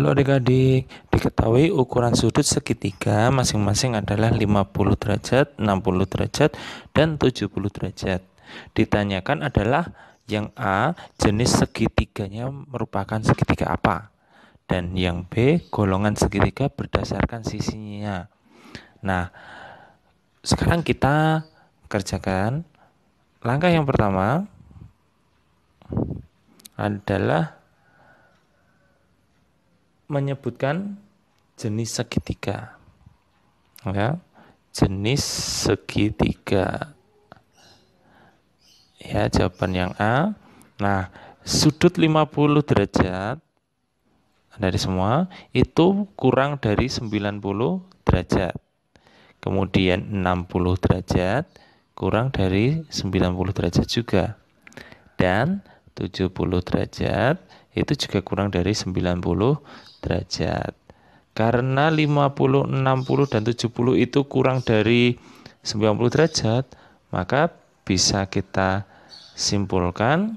Halo adik-adik, diketahui ukuran sudut segitiga masing-masing adalah 50 derajat, 60 derajat, dan 70 derajat. Ditanyakan adalah yang A, jenis segitiganya merupakan segitiga apa? Dan yang B, golongan segitiga berdasarkan sisinya. Nah, sekarang kita kerjakan langkah yang pertama adalah menyebutkan jenis segitiga. Ya, jenis segitiga. Ya, jawaban yang A. Nah, sudut 50 derajat dari semua itu kurang dari 90 derajat. Kemudian 60 derajat kurang dari 90 derajat juga. Dan 70 derajat itu juga kurang dari 90 derajat. Karena 50, 60 dan 70 itu kurang dari 90 derajat, maka bisa kita simpulkan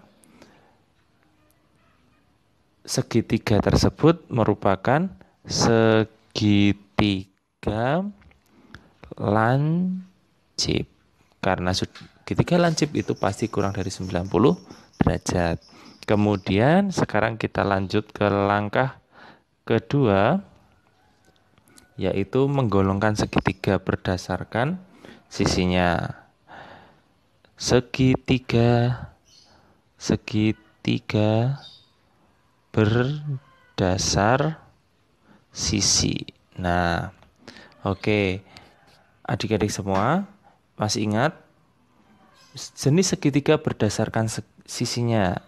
segitiga tersebut merupakan segitiga lancip karena segitiga lancip itu pasti kurang dari 90 derajat. Kemudian sekarang kita lanjut ke langkah Kedua, yaitu menggolongkan segitiga berdasarkan sisinya. Segitiga segitiga berdasar sisi. Nah, oke. Okay. Adik-adik semua masih ingat jenis segitiga berdasarkan sisinya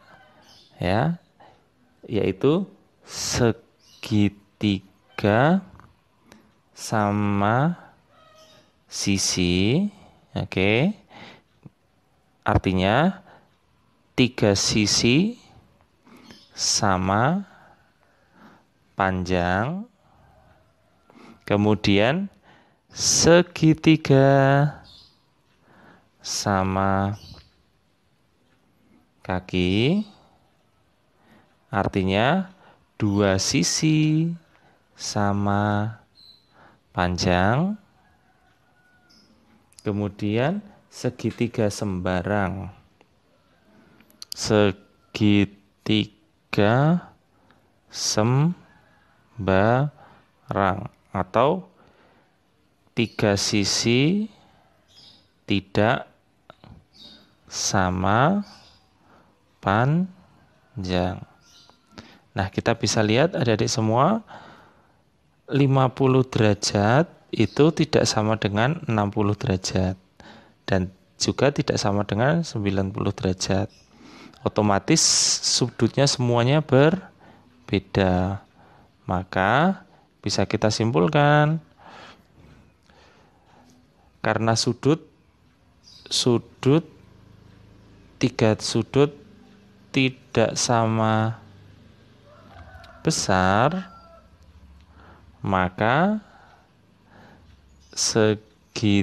ya, yaitu segitiga segitiga sama sisi. Oke. Okay. Artinya tiga sisi sama panjang. Kemudian segitiga sama kaki. Artinya dua sisi sama panjang kemudian segitiga sembarang segitiga sembarang atau tiga sisi tidak sama panjang Nah, kita bisa lihat adik-adik semua 50 derajat itu tidak sama dengan 60 derajat dan juga tidak sama dengan 90 derajat. Otomatis sudutnya semuanya berbeda. Maka bisa kita simpulkan karena sudut sudut tiga sudut tidak sama besar, maka segitiga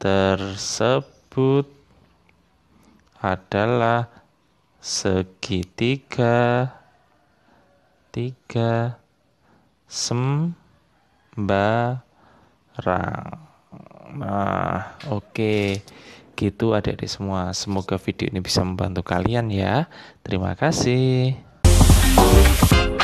tersebut adalah segitiga tiga sembarang. Nah, oke. Okay. Gitu adik-adik semua. Semoga video ini bisa membantu kalian ya. Terima kasih. Bye.